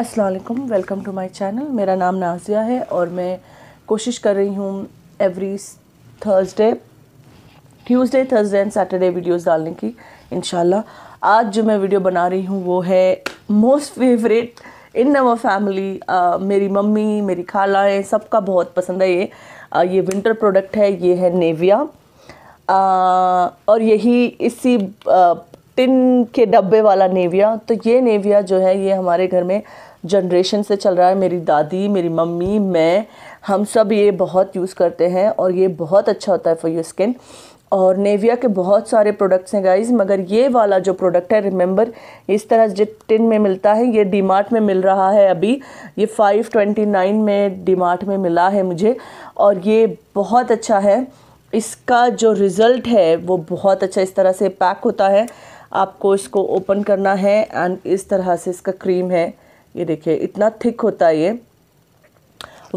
Aslam welcome to my channel मेरा नाम नाजिया है और मैं कोशिश कर रही हूँ every Thursday Tuesday Thursday and Saturday videos डालने की इन आज जो मैं वीडियो बना रही हूँ वो है most favourite in our family मेरी मम्मी मेरी खालाएँ सबका बहुत पसंद है ये uh, ये विंटर प्रोडक्ट है ये है नेविया uh, और यही इसी uh, टिन के डब्बे वाला नेविया तो ये नेविया जो है ये हमारे घर में जनरेशन से चल रहा है मेरी दादी मेरी मम्मी मैं हम सब ये बहुत यूज़ करते हैं और ये बहुत अच्छा होता है फॉर योर स्किन और नेविया के बहुत सारे प्रोडक्ट्स हैं गाइज मगर ये वाला जो प्रोडक्ट है रिमेंबर इस तरह जो टिन में मिलता है ये डीमार्ट में मिल रहा है अभी ये 529 में डीमार्ट में मिला है मुझे और ये बहुत अच्छा है इसका जो रिज़ल्ट है वो बहुत अच्छा इस तरह से पैक होता है आपको इसको ओपन करना है एंड इस तरह से इसका क्रीम है ये देखिए इतना थिक होता है ये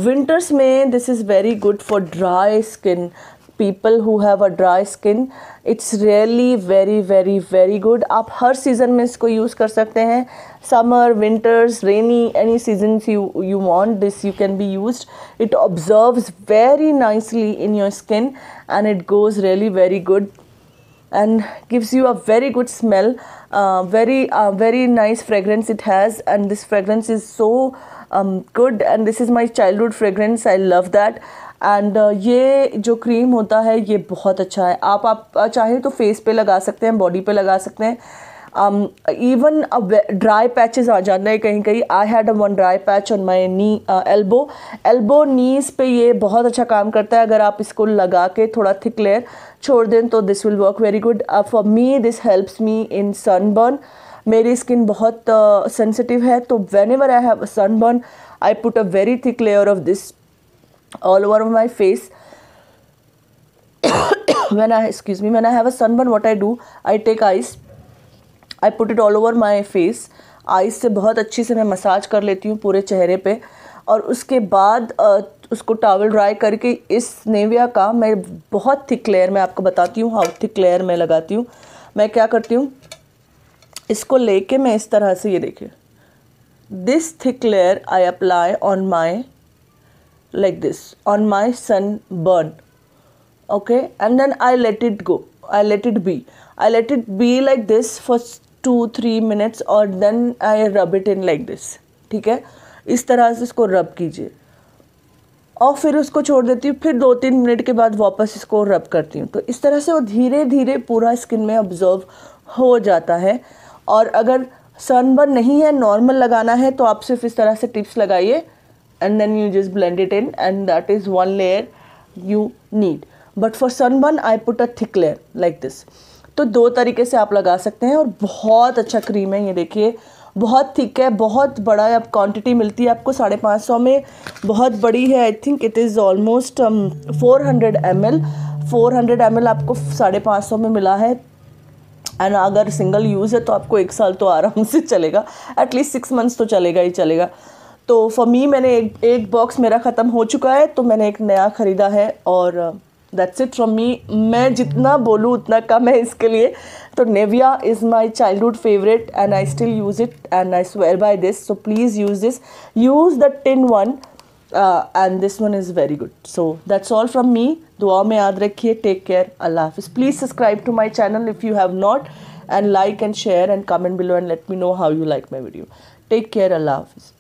विंटर्स में this is very good for dry skin people who have a dry skin it's really very very very good आप हर सीज़न में इसको यूज़ कर सकते हैं summer winters rainy any season you want this you can be use it observe very nicely in your skin and it goes really very good and gives you a very good smell uh, very uh, very nice fragrance it has and this fragrance is so um, good and this is my childhood fragrance I love that and uh, ये जो cream होता है ये बहुत अच्छा है आप आप चाहें तो फेस पे लगा सकते हैं बॉडी पे लगा सकते हैं इवन ड्राई पैचेस आ जाते हैं कहीं कहीं I had one dry patch on my knee elbow elbow knees पे ये बहुत अच्छा काम करता है अगर आप इसको लगा के थोड़ा थिक लेयर छोड़ दें तो this will work very good for me this helps me in sunburn मेरी स्किन बहुत सेंसिटिव uh, है तो whenever I have sunburn I put a very thick layer of this all over my face when I excuse me when I have a sunburn what I do I take ice I put it all over my face eyes से बहुत अच्छे से मैं massage कर लेती हूँ पूरे चेहरे पे और उसके बाद उसको टावल ड्राई करके इस नेविया का मैं बहुत थिक लेयर मैं आपको बताती हूँ हाउ थिक लेयर में लगाती हूँ मैं क्या करती हूँ इसको लेके मैं इस तरह से ये देखिए this thick layer I apply on my like this on my sunburn okay and then I let it go I let it be I let it be like this for two three minutes और then I rub it in like this ठीक है इस तरह से इसको रब कीजिए और फिर उसको छोड़ देती हूँ फिर दो तीन मिनट के बाद वापस इसको रब करती हूँ तो इस तरह से वो धीरे धीरे पूरा स्किन में ऑब्जर्व हो जाता है और अगर सनबर्न नहीं है नॉर्मल लगाना है तो आप सिर्फ इस तरह से टिप्स लगाइए and then you just blend it in and that is one layer you need but for sunburn I put a thick layer like this तो दो तरीके से आप लगा सकते हैं और बहुत अच्छा क्रीम है ये देखिए बहुत थिक है बहुत बड़ा अब क्वान्टिटी मिलती है आपको साढ़े पाँच सौ में बहुत बड़ी है I think it is almost four hundred M four फोर हंड्रेड एम एल आपको साढ़े पाँच सौ में मिला है एंड अगर सिंगल यूज़ है तो आपको एक साल तो आराम से चलेगा एटलीस्ट सिक्स मंथ्स तो चलेगा ही चलेगा तो फॉर मी मैंने एक एक बॉक्स मेरा ख़त्म हो चुका है तो मैंने एक नया ख़रीदा है और दैट्स इट फ्रॉम मी मैं जितना बोलूँ उतना कम है इसके लिए तो Nivea is my childhood favourite and I still use it and I swear by this so please use this use the tin one and this one is very good so that's all from me दुआ में याद रखिए take care अल्लाह हाफिज़ please subscribe to my channel if you have not and like and share and comment below and let me know how you like my video take care अल्लाह हाफिज